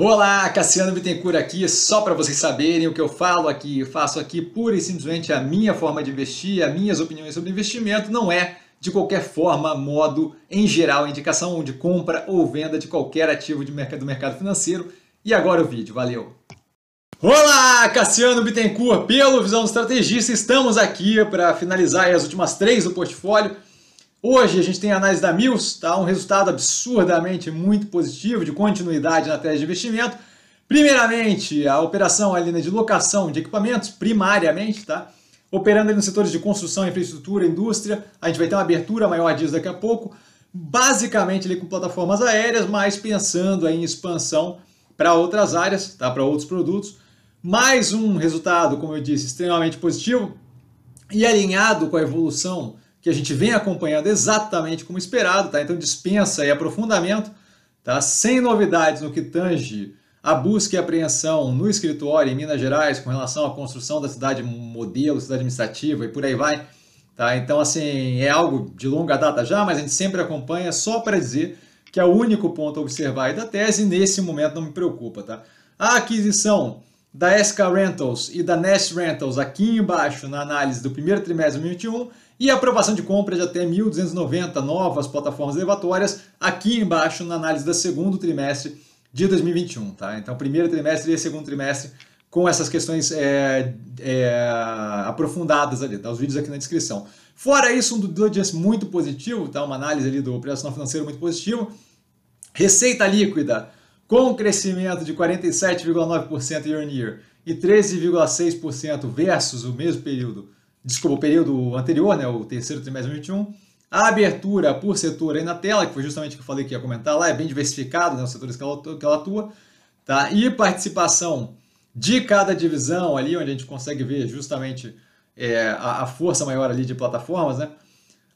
Olá, Cassiano Bittencourt aqui, só para vocês saberem o que eu falo aqui, eu faço aqui pura e simplesmente a minha forma de investir, as minhas opiniões sobre investimento, não é de qualquer forma, modo, em geral, indicação de compra ou venda de qualquer ativo de mercado, do mercado financeiro. E agora o vídeo, valeu! Olá, Cassiano Bittencourt, pelo Visão do Estrategista, estamos aqui para finalizar as últimas três do portfólio Hoje a gente tem a análise da Mills, tá? um resultado absurdamente muito positivo de continuidade na tese de investimento. Primeiramente, a operação ali né, de locação de equipamentos, primariamente, tá? operando ali nos setores de construção, infraestrutura, indústria. A gente vai ter uma abertura maior disso daqui a pouco, basicamente ali com plataformas aéreas, mas pensando em expansão para outras áreas, tá? para outros produtos. Mais um resultado, como eu disse, extremamente positivo e alinhado com a evolução que a gente vem acompanhando exatamente como esperado, tá? Então dispensa e aprofundamento, tá? Sem novidades no que tange a busca e apreensão no escritório em Minas Gerais com relação à construção da cidade modelo, cidade administrativa e por aí vai, tá? Então assim, é algo de longa data já, mas a gente sempre acompanha só para dizer que é o único ponto a observar da tese nesse momento não me preocupa, tá? A aquisição da SK Rentals e da Nest Rentals aqui embaixo na análise do primeiro trimestre de 2021 e aprovação de compra de até 1.290 novas plataformas elevatórias aqui embaixo na análise do segundo trimestre de 2021. Tá? Então, primeiro trimestre e segundo trimestre com essas questões é, é, aprofundadas ali, tá? os vídeos aqui na descrição. Fora isso, um do diligence muito positivo, tá? uma análise ali do operacional financeiro muito positivo, receita líquida com crescimento de 47,9% year on year e 13,6% versus o mesmo período desculpa, o período anterior, né, o terceiro trimestre de 2021. A abertura por setor aí na tela, que foi justamente o que eu falei que ia comentar lá, é bem diversificado, né, os setores que ela, que ela atua. Tá? E participação de cada divisão ali, onde a gente consegue ver justamente é, a, a, força maior ali de plataformas, né?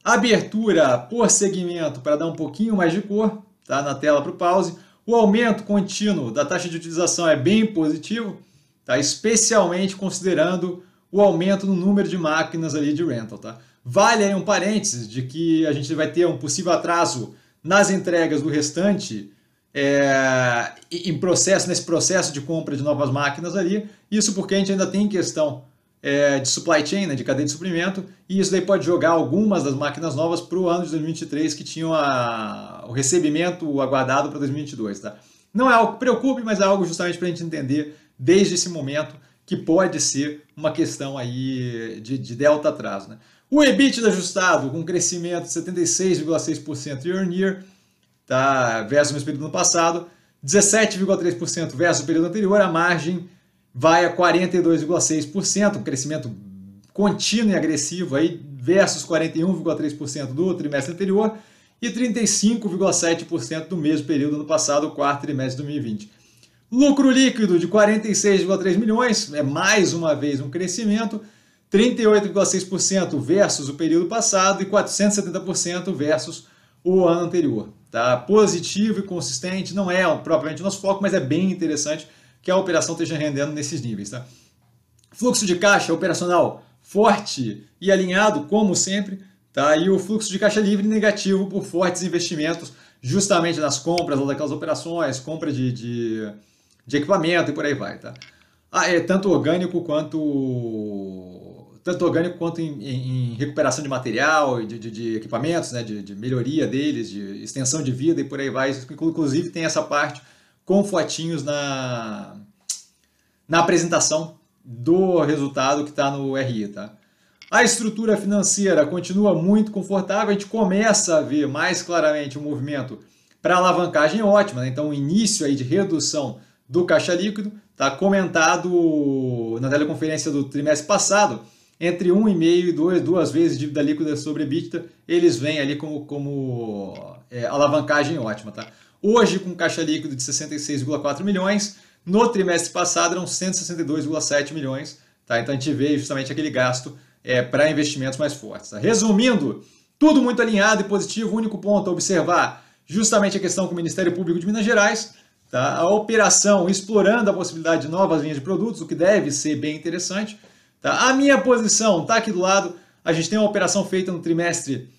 Abertura por segmento para dar um pouquinho mais de cor, tá? Na tela para o pause. O aumento contínuo da taxa de utilização é bem positivo, tá? Especialmente considerando o aumento no número de máquinas ali de rental, tá? Vale aí um parênteses de que a gente vai ter um possível atraso nas entregas do restante é, em processo, nesse processo de compra de novas máquinas ali. Isso porque a gente ainda tem questão é, de supply chain, né, de cadeia de suprimento, e isso daí pode jogar algumas das máquinas novas para o ano de 2023 que tinham a, o recebimento aguardado para 2022. Tá? Não é algo que preocupe, mas é algo justamente para a gente entender desde esse momento que pode ser uma questão aí de, de delta atraso. Né? O EBITDA ajustado com crescimento de 76,6% year on year tá, versus o mesmo período do ano passado, 17,3% versus o período anterior, a margem vai a 42,6%, um crescimento contínuo e agressivo aí versus 41,3% do trimestre anterior e 35,7% do mesmo período no passado, quarto trimestre de 2020. Lucro líquido de 46,3 milhões, é mais uma vez um crescimento, 38,6% versus o período passado e 470% versus o ano anterior. Tá? Positivo e consistente, não é propriamente o nosso foco, mas é bem interessante que a operação esteja rendendo nesses níveis. Tá? Fluxo de caixa operacional forte e alinhado, como sempre, tá? e o fluxo de caixa livre negativo por fortes investimentos, justamente nas compras ou daquelas operações, compra de, de de equipamento e por aí vai, tá? Ah, é tanto orgânico quanto tanto orgânico quanto em, em, em recuperação de material, de, de, de equipamentos, né, de, de, melhoria deles, de extensão de vida e por aí vai. Inclusive tem essa parte com fotinhos na, na apresentação do resultado que está no RI, tá? A estrutura financeira continua muito confortável, a gente começa a ver mais claramente o movimento para alavancagem ótima, né? então o início aí de redução do caixa líquido, está comentado na teleconferência do trimestre passado, entre 1,5 e 2, duas vezes dívida líquida sobre EBITDA, eles vêm ali como, como é, alavancagem ótima. Tá? Hoje, com caixa líquido de 66,4 milhões, no trimestre passado eram 162,7 milhões, tá? então a gente vê justamente aquele gasto é, para investimentos mais fortes. Tá? Resumindo, tudo muito alinhado e positivo, único ponto a observar, justamente a questão com o Ministério Público de Minas Gerais, Tá? A operação explorando a possibilidade de novas linhas de produtos, o que deve ser bem interessante. Tá? A minha posição está aqui do lado. A gente tem uma operação feita no trimestre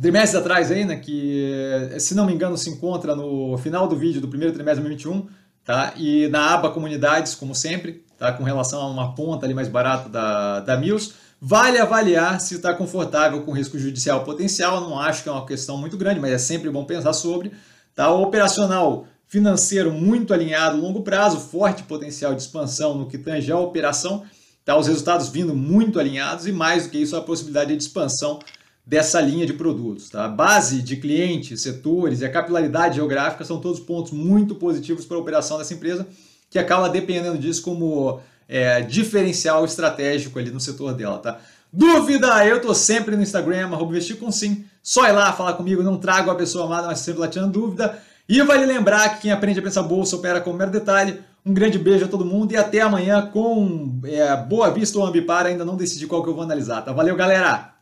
trimestre atrás aí, né, que eh, se não me engano se encontra no final do vídeo do primeiro trimestre de 2021, tá? E na aba comunidades, como sempre, tá? Com relação a uma ponta ali mais barata da, da Mills, vale avaliar se está confortável com risco judicial potencial. Não acho que é uma questão muito grande, mas é sempre bom pensar sobre. Tá? O operacional financeiro muito alinhado, longo prazo, forte potencial de expansão no que tange a operação, tá? os resultados vindo muito alinhados e mais do que isso a possibilidade de expansão dessa linha de produtos. Tá? A base de clientes, setores e a capilaridade geográfica são todos pontos muito positivos para a operação dessa empresa, que acaba dependendo disso como é, diferencial estratégico ali no setor dela. Tá? Dúvida? Eu tô sempre no Instagram, arroba investir com sim. Só ir lá falar comigo, não trago a pessoa amada, mas sempre lá tirando dúvida. E vale lembrar que quem aprende a pensar bolsa opera com mero detalhe. Um grande beijo a todo mundo e até amanhã com é, Boa Vista ou Ambipar. Ainda não decidi qual que eu vou analisar, tá? Valeu, galera!